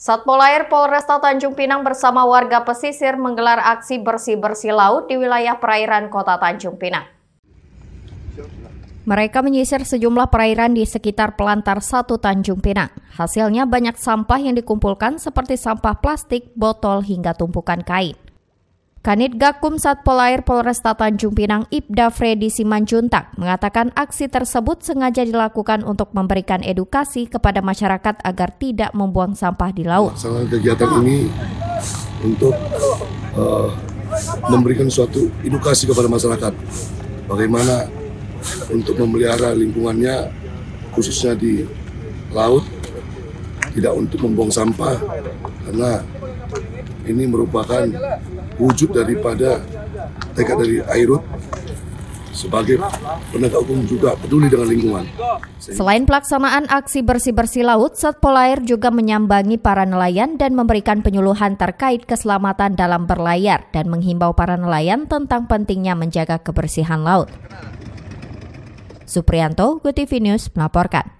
Satpol Air Polresta Tanjung Pinang bersama warga pesisir menggelar aksi bersih-bersih laut di wilayah perairan kota Tanjung Pinang. Mereka menyisir sejumlah perairan di sekitar Pelantar satu Tanjung Pinang. Hasilnya banyak sampah yang dikumpulkan seperti sampah plastik, botol, hingga tumpukan kain. Kanit Gakum Satpol Air Polresta Tanjung Pinang Ibda Freddy Simanjuntak mengatakan aksi tersebut sengaja dilakukan untuk memberikan edukasi kepada masyarakat agar tidak membuang sampah di laut. Sangat kegiatan ini untuk uh, memberikan suatu edukasi kepada masyarakat bagaimana untuk memelihara lingkungannya khususnya di laut tidak untuk membuang sampah karena ini merupakan wujud daripada tekad dari Airut sebagai penegak hukum juga peduli dengan lingkungan. Selain pelaksanaan aksi bersih-bersih laut, Satpol Air juga menyambangi para nelayan dan memberikan penyuluhan terkait keselamatan dalam berlayar dan menghimbau para nelayan tentang pentingnya menjaga kebersihan laut. Suprianto, GoTV News melaporkan.